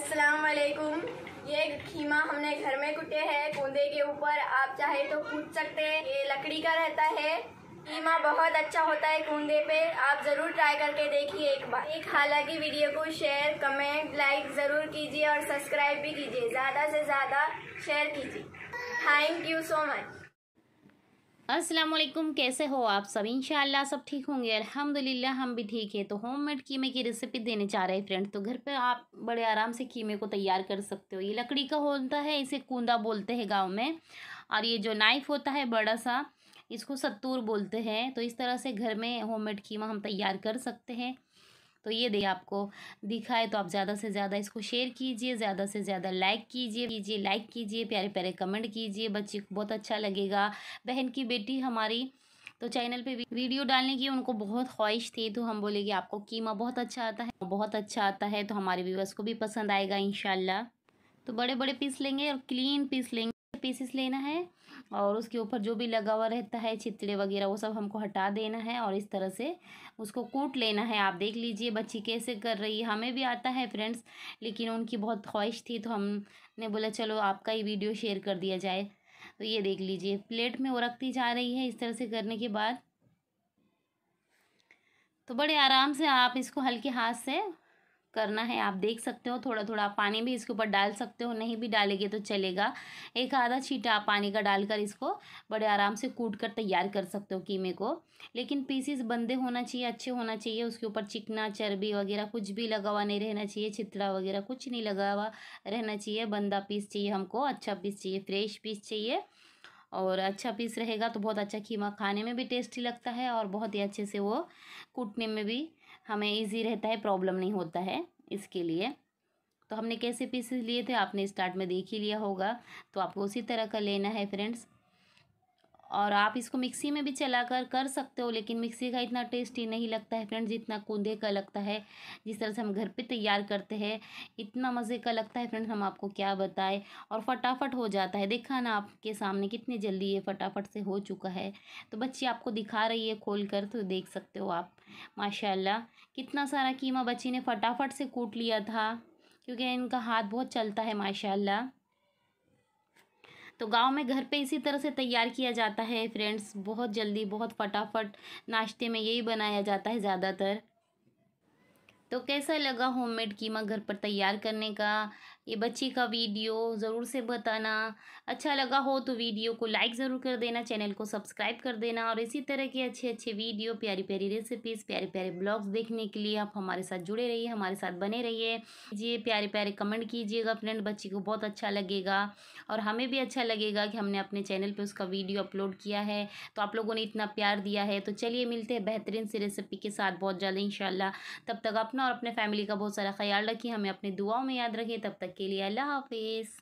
असलकुम ये खीमा हमने घर में कुटे हैं कूदे के ऊपर आप चाहे तो कूद सकते हैं ये लकड़ी का रहता है खीमा बहुत अच्छा होता है कूदे पे आप ज़रूर ट्राई करके देखिए एक बार एक हालांकि वीडियो को शेयर कमेंट लाइक ज़रूर कीजिए और सब्सक्राइब भी कीजिए ज़्यादा से ज़्यादा शेयर कीजिए thank you so much Aslam कैसे हो आप सब इनशाला सब ठीक होंगे अल्हम्दुलिल्लाह हम भी ठीक है तो होममेड कीमे की रेसिपी देने चाह रहे हैं फ्रेंड तो घर पे आप बड़े आराम से कीमे को तैयार कर सकते हो ये लकड़ी का होता है इसे कूंदा बोलते हैं गांव में और ये जो नाइफ़ होता है बड़ा सा इसको सत्तूर बोलते हैं तो इस तरह से घर में होम कीमा हम तैयार कर सकते हैं तो ये देखिए आपको दिखा है तो आप ज़्यादा से ज़्यादा इसको शेयर कीजिए ज़्यादा से ज़्यादा लाइक कीजिए कीजिए लाइक कीजिए प्यारे प्यारे कमेंट कीजिए बच्चे को बहुत अच्छा लगेगा बहन की बेटी हमारी तो चैनल पे वीडियो डालने की उनको बहुत ख्वाहिश थी तो हम बोलेंगे आपको कीमा बहुत अच्छा आता है बहुत अच्छा आता है तो हमारे व्यूवर्स को भी पसंद आएगा इनशाला तो बड़े बड़े पीस लेंगे और क्लीन पीस लेंगे पीसेस लेना है और उसके ऊपर जो भी लगा हुआ रहता है छितड़े वगैरह वो सब हमको हटा देना है और इस तरह से उसको कूट लेना है आप देख लीजिए बच्ची कैसे कर रही है हमें भी आता है फ्रेंड्स लेकिन उनकी बहुत ख्वाहिश थी तो हमने बोला चलो आपका ही वीडियो शेयर कर दिया जाए तो ये देख लीजिए प्लेट में वो रखती जा रही है इस तरह से करने के बाद तो बड़े आराम से आप इसको हल्के हाथ से करना है आप देख सकते हो थोड़ा थोड़ा पानी भी इसके ऊपर डाल सकते हो नहीं भी डालेंगे तो चलेगा एक आधा छीटा आप पानी का डालकर इसको बड़े आराम से कूट कर तैयार कर सकते हो कीमे को लेकिन पीसीस बंदे होना चाहिए अच्छे होना चाहिए उसके ऊपर चिकना चर्बी वगैरह कुछ भी लगा हुआ नहीं रहना चाहिए छितड़ा वगैरह कुछ नहीं लगा हुआ रहना चाहिए बंदा पीस चाहिए हमको अच्छा पीस चाहिए फ्रेश पीस चाहिए और अच्छा पीस रहेगा तो बहुत अच्छा कीमा खाने में भी टेस्टी लगता है और बहुत ही अच्छे से वो कूटने में भी हमें इजी रहता है प्रॉब्लम नहीं होता है इसके लिए तो हमने कैसे पीसेस लिए थे आपने स्टार्ट में देख ही लिया होगा तो आपको उसी तरह का लेना है फ्रेंड्स और आप इसको मिक्सी में भी चला कर कर सकते हो लेकिन मिक्सी का इतना टेस्टी नहीं लगता है फ्रेंड्स जितना कूदे का लगता है जिस तरह से हम घर पे तैयार करते हैं इतना मज़े का लगता है फ्रेंड्स हम आपको क्या बताएं और फटाफट हो जाता है देखा ना आपके सामने कितनी जल्दी ये फटाफट से हो चुका है तो बच्ची आपको दिखा रही है खोल कर तो देख सकते हो आप माशाला कितना सारा कीमा बच्ची ने फटाफट से कूट लिया था क्योंकि इनका हाथ बहुत चलता है माशाला तो गाँव में घर पे इसी तरह से तैयार किया जाता है फ्रेंड्स बहुत जल्दी बहुत फटाफट नाश्ते में यही बनाया जाता है ज़्यादातर तो कैसा लगा होममेड कीमा घर पर तैयार करने का ये बच्ची का वीडियो ज़रूर से बताना अच्छा लगा हो तो वीडियो को लाइक ज़रूर कर देना चैनल को सब्सक्राइब कर देना और इसी तरह के अच्छे अच्छे वीडियो प्यारी प्यारी रेसिपीज़ प्यारे प्यारे ब्लॉग्स देखने के लिए आप हमारे साथ जुड़े रहिए हमारे साथ बने रहिए जी प्यारे प्यारे कमेंट कीजिएगा फ्रेंड बच्ची को बहुत अच्छा लगेगा और हमें भी अच्छा लगेगा कि हमने अपने चैनल पर उसका वीडियो अपलोड किया है तो आप लोगों ने इतना प्यार दिया है तो चलिए मिलते हैं बेहतरीन सी रेसिपी के साथ बहुत जल्द इन तब तक अपना और अपने फैमिली का बहुत सारा ख्याल रखिए हमें अपनी दुआओं में याद रखिए तब तक के लिए अल्लाह हाफिज़